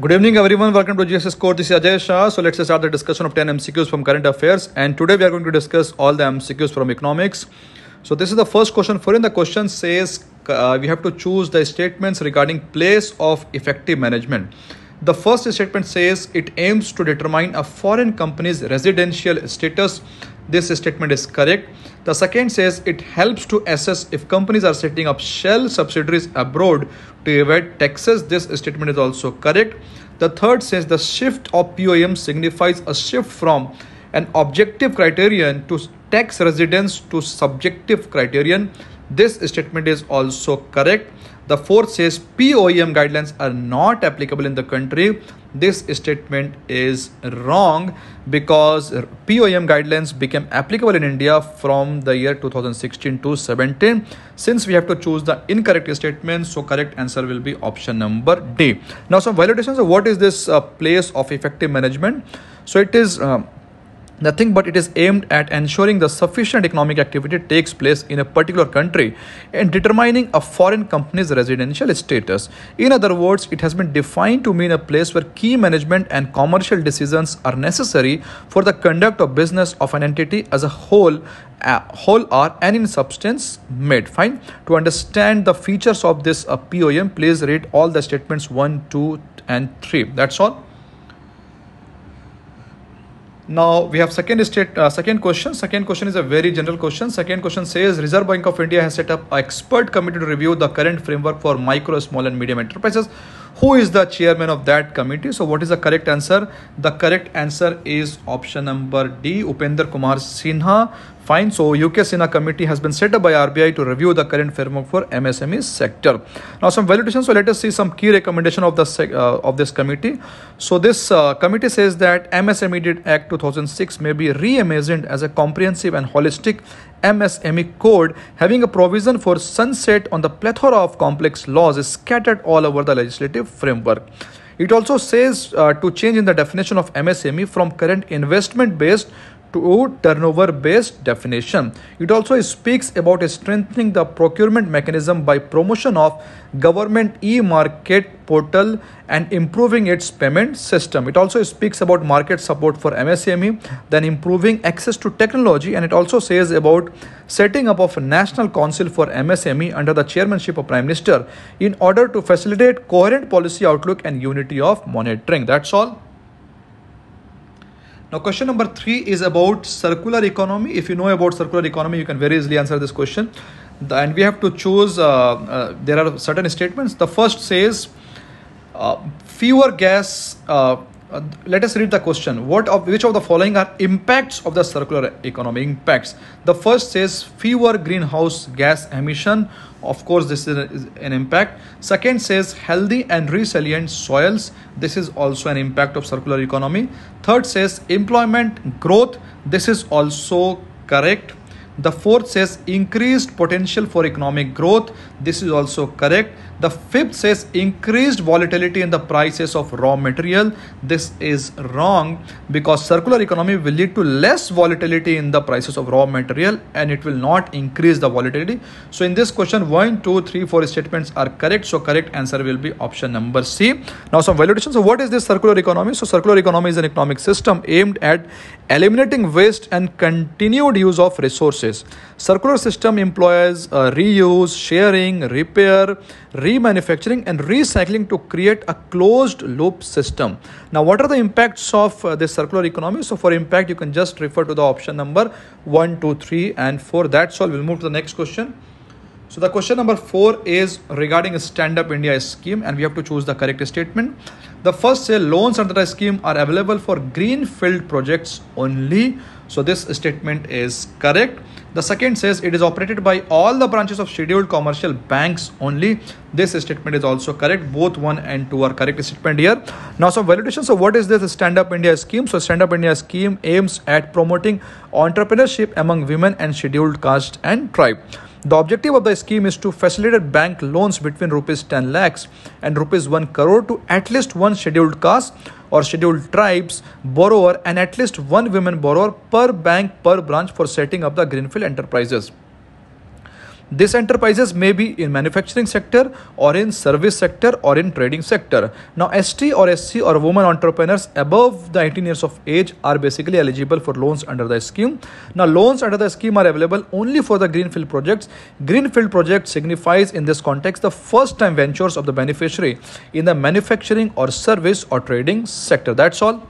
Good evening everyone, welcome to GSS Core, this is Ajay Shah. So let's start the discussion of 10 MCQs from current affairs and today we are going to discuss all the MCQs from economics. So this is the first question for in the question says uh, we have to choose the statements regarding place of effective management. The first statement says it aims to determine a foreign company's residential status this statement is correct. The second says it helps to assess if companies are setting up shell subsidiaries abroad to evade taxes. This statement is also correct. The third says the shift of POM signifies a shift from an objective criterion to tax residence to subjective criterion. This statement is also correct. The fourth says POEM guidelines are not applicable in the country. This statement is wrong because POEM guidelines became applicable in India from the year 2016 to 17. Since we have to choose the incorrect statement, so correct answer will be option number D. Now some validations. So what is this uh, place of effective management? So it is. Um, nothing but it is aimed at ensuring the sufficient economic activity takes place in a particular country and determining a foreign company's residential status in other words it has been defined to mean a place where key management and commercial decisions are necessary for the conduct of business of an entity as a whole uh, whole are and in substance made fine to understand the features of this uh, pom please read all the statements 1 2 and 3 that's all now we have second state, uh, second question. Second question is a very general question. Second question says Reserve Bank of India has set up an expert committee to review the current framework for micro, small, and medium enterprises. Who is the chairman of that committee? So what is the correct answer? The correct answer is option number D. Upender Kumar Sinha, fine. So UK Sena committee has been set up by RBI to review the current framework for MSME sector. Now some validation. So let us see some key recommendation of the uh, of this committee. So this uh, committee says that MSME Act 2006 may be reimagined as a comprehensive and holistic MSME code having a provision for sunset on the plethora of complex laws is scattered all over the legislative framework. It also says uh, to change in the definition of MSME from current investment based to turnover based definition. It also speaks about strengthening the procurement mechanism by promotion of government e-market portal and improving its payment system. It also speaks about market support for MSME, then improving access to technology and it also says about setting up of a national council for MSME under the chairmanship of Prime Minister in order to facilitate coherent policy outlook and unity of monitoring. That's all. Now question number three is about circular economy. If you know about circular economy, you can very easily answer this question. The, and we have to choose, uh, uh, there are certain statements. The first says, uh, fewer gas uh, uh, let us read the question. What of which of the following are impacts of the circular economy? Impacts. The first says fewer greenhouse gas emission. Of course, this is, a, is an impact. Second says healthy and resilient soils. This is also an impact of circular economy. Third says employment growth. This is also correct. The fourth says increased potential for economic growth. This is also correct. The fifth says increased volatility in the prices of raw material. This is wrong because circular economy will lead to less volatility in the prices of raw material and it will not increase the volatility. So in this question, one, two, three, four statements are correct. So correct answer will be option number C. Now some validation. So what is this circular economy? So circular economy is an economic system aimed at eliminating waste and continued use of resources. Circular system employs uh, reuse, sharing, refining, repair, remanufacturing, and recycling to create a closed loop system. Now, what are the impacts of uh, this circular economy? So, for impact, you can just refer to the option number 1, 2, 3, and 4. That's all. We'll move to the next question. So the question number four is regarding Stand Up India scheme and we have to choose the correct statement. The first say loans under the scheme are available for greenfield projects only so this statement is correct. The second says it is operated by all the branches of scheduled commercial banks only. This statement is also correct. Both one and two are correct statement here. Now some validation. So what is this Stand Up India scheme? So Stand Up India scheme aims at promoting entrepreneurship among women and scheduled caste and tribe. The objective of the scheme is to facilitate bank loans between rupees 10 lakhs and rupees 1 crore to at least one scheduled caste or scheduled tribes borrower and at least one women borrower per bank per branch for setting up the greenfield enterprises these enterprises may be in manufacturing sector or in service sector or in trading sector. Now ST or SC or women entrepreneurs above the 18 years of age are basically eligible for loans under the scheme. Now loans under the scheme are available only for the greenfield projects. Greenfield project signifies in this context the first time ventures of the beneficiary in the manufacturing or service or trading sector. That's all.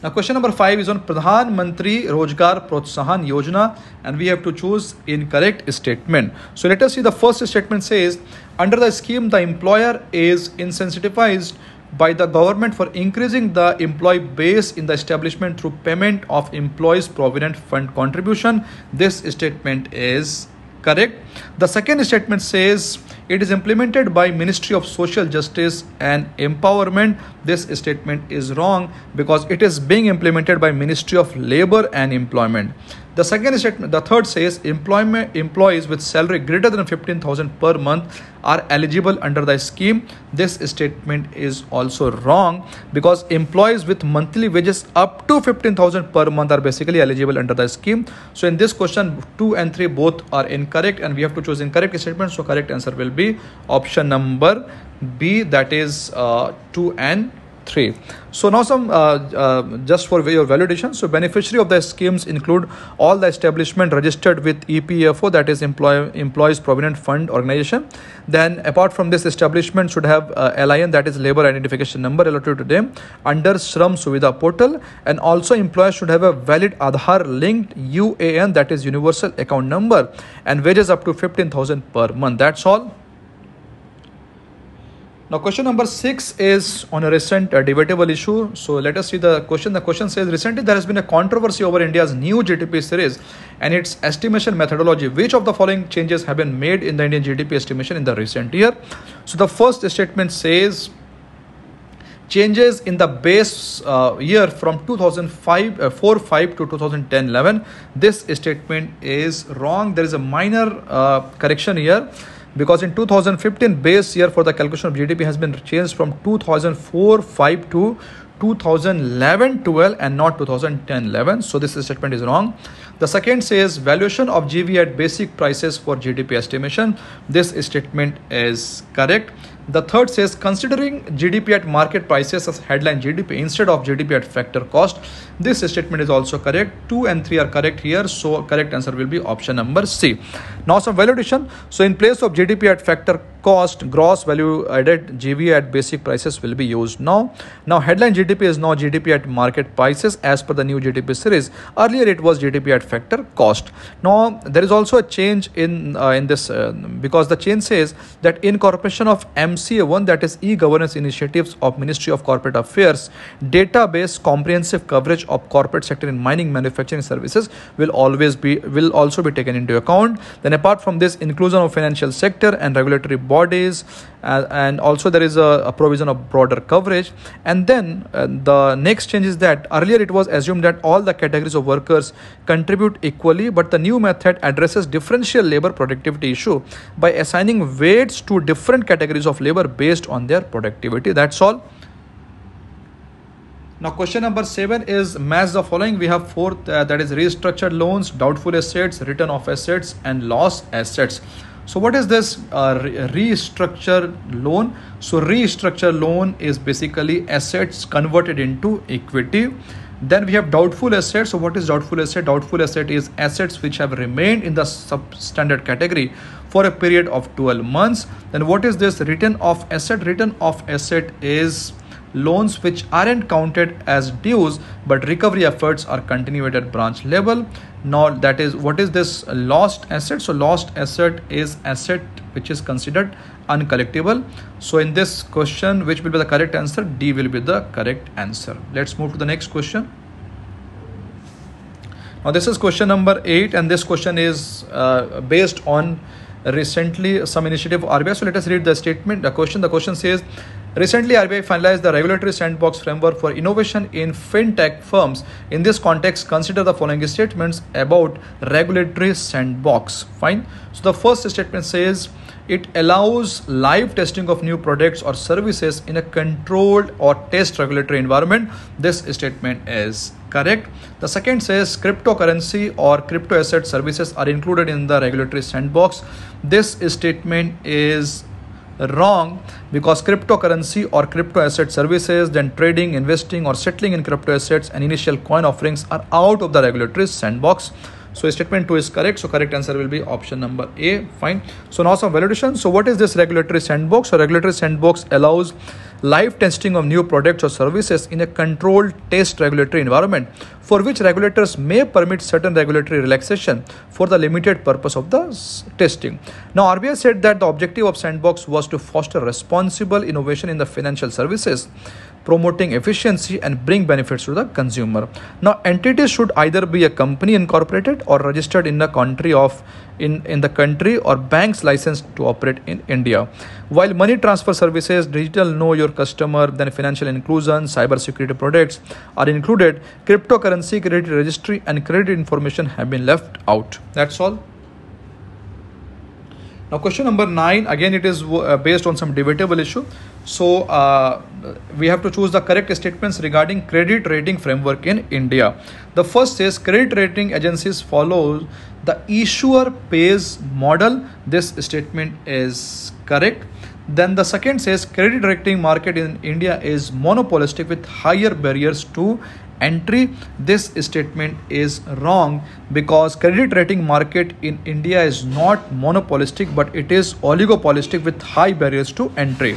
Now, question number five is on Pradhan Mantri Rojgar Protsahan Yojana, and we have to choose incorrect statement. So, let us see the first statement says, under the scheme, the employer is incentivized by the government for increasing the employee base in the establishment through payment of employees' provident fund contribution. This statement is correct. The second statement says, it is implemented by Ministry of Social Justice and Empowerment. This statement is wrong because it is being implemented by Ministry of Labor and Employment. The second statement, the third says employment employees with salary greater than 15,000 per month are eligible under the scheme. This statement is also wrong because employees with monthly wages up to 15,000 per month are basically eligible under the scheme. So in this question, two and three both are incorrect and we have to choose incorrect statement. So correct answer will be option number B that is uh, two and three. So now some uh, uh, just for your validation. So beneficiary of the schemes include all the establishment registered with EPFO that is Employ Employees Provident Fund Organization. Then apart from this establishment should have uh, LIN that is labor identification number relative to them under Shram Suvidha portal and also employer should have a valid Aadhaar linked UAN that is universal account number and wages up to 15,000 per month. That's all. Now question number 6 is on a recent uh, debatable issue. So let us see the question. The question says recently there has been a controversy over India's new GDP series and its estimation methodology. Which of the following changes have been made in the Indian GDP estimation in the recent year? So the first statement says changes in the base uh, year from 2005 uh, 4 5 to 2010 11 this statement is wrong there is a minor uh, correction here because in 2015 base year for the calculation of GDP has been changed from 2004-5 to 2011-12 and not 2010-11 so this statement is wrong the second says valuation of gv at basic prices for gdp estimation this statement is correct the third says considering GDP at market prices as headline GDP instead of GDP at factor cost. This statement is also correct. 2 and 3 are correct here. So correct answer will be option number C. Now some validation. So in place of GDP at factor cost, gross value added GV at basic prices will be used now. Now headline GDP is now GDP at market prices as per the new GDP series. Earlier it was GDP at factor cost. Now there is also a change in uh, in this uh, because the change says that incorporation of M a one that is e-governance initiatives of Ministry of Corporate Affairs database comprehensive coverage of corporate sector in mining manufacturing services will always be will also be taken into account then apart from this inclusion of financial sector and regulatory bodies uh, and also there is a, a, provision of broader coverage and then uh, the next change is that earlier it was assumed that all the categories of workers contribute equally but the new method addresses differential labor productivity issue by assigning weights to different categories of labor labor based on their productivity. That's all. Now question number 7 is match the following we have four uh, that is restructured loans, doubtful assets, return of assets and lost assets. So what is this uh, restructure loan? So restructure loan is basically assets converted into equity. Then we have doubtful assets. So what is doubtful asset? Doubtful asset is assets which have remained in the substandard category for a period of 12 months then what is this return of asset return of asset is loans which aren't counted as dues but recovery efforts are continued at branch level now that is what is this lost asset so lost asset is asset which is considered uncollectible so in this question which will be the correct answer d will be the correct answer let's move to the next question now this is question number 8 and this question is uh, based on recently some initiative of RBI. So let us read the statement, the question. The question says, Recently, RBI finalized the regulatory sandbox framework for innovation in fintech firms. In this context, consider the following statements about regulatory sandbox. Fine. So the first statement says it allows live testing of new products or services in a controlled or test regulatory environment. This statement is correct the second says cryptocurrency or crypto asset services are included in the regulatory sandbox this statement is wrong because cryptocurrency or crypto asset services then trading investing or settling in crypto assets and initial coin offerings are out of the regulatory sandbox so statement 2 is correct. So correct answer will be option number A. Fine. So now some validation. So what is this regulatory sandbox? So regulatory sandbox allows live testing of new products or services in a controlled test regulatory environment for which regulators may permit certain regulatory relaxation for the limited purpose of the testing. Now RBI said that the objective of sandbox was to foster responsible innovation in the financial services promoting efficiency and bring benefits to the consumer. Now, entities should either be a company incorporated or registered in the country of in, in the country or banks licensed to operate in India. While money transfer services, digital know your customer, then financial inclusion, cyber security products are included, cryptocurrency credit registry and credit information have been left out. That's all. Now, question number nine again, it is uh, based on some debatable issue. So, uh, we have to choose the correct statements regarding credit rating framework in India. The first says credit rating agencies follow the issuer pays model. This statement is correct. Then the second says credit rating market in India is monopolistic with higher barriers to entry this statement is wrong because credit rating market in india is not monopolistic but it is oligopolistic with high barriers to entry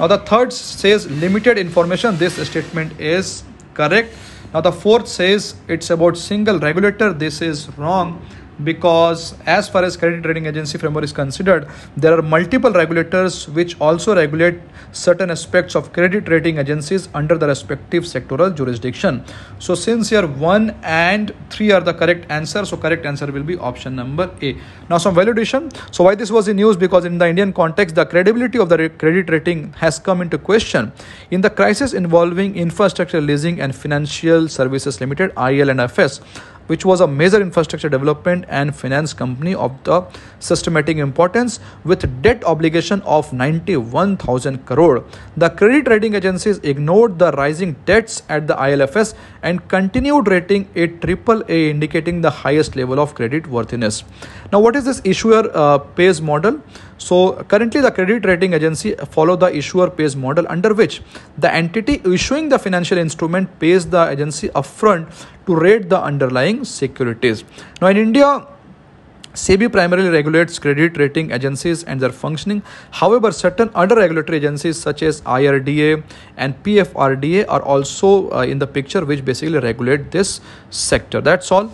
now the third says limited information. This statement is correct. Now the fourth says it's about single regulator. This is wrong because as far as credit rating agency framework is considered there are multiple regulators which also regulate certain aspects of credit rating agencies under the respective sectoral jurisdiction so since here 1 and 3 are the correct answer so correct answer will be option number a now some validation so why this was in use because in the indian context the credibility of the credit rating has come into question in the crisis involving infrastructure leasing and financial services limited (IL and FS) which was a major infrastructure development and finance company of the systematic importance with debt obligation of 91000 crore the credit rating agencies ignored the rising debts at the ILFS and continued rating a triple A, indicating the highest level of credit worthiness. Now, what is this issuer uh, pays model? So, currently the credit rating agency follow the issuer pays model under which the entity issuing the financial instrument pays the agency upfront to rate the underlying securities. Now, in India, SEBI primarily regulates credit rating agencies and their functioning. However, certain other regulatory agencies such as IRDA and PFRDA are also uh, in the picture, which basically regulate this sector. That's all.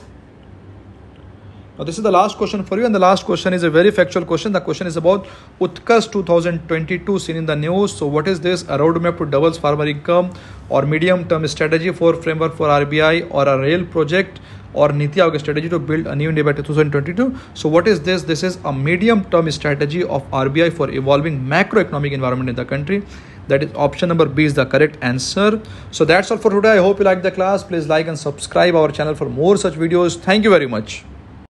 Now, this is the last question for you, and the last question is a very factual question. The question is about Utkas 2022 seen in the news. So, what is this? A roadmap to doubles farmer income, or medium term strategy for framework for RBI, or a rail project, और NITI Aayog strategy to build a new India twenty two so what is this this is a medium term strategy of R B I for evolving macro economic environment in the country that is option number B is the correct answer so that's all for today I hope you like the class please like and subscribe our channel for more such videos thank you very much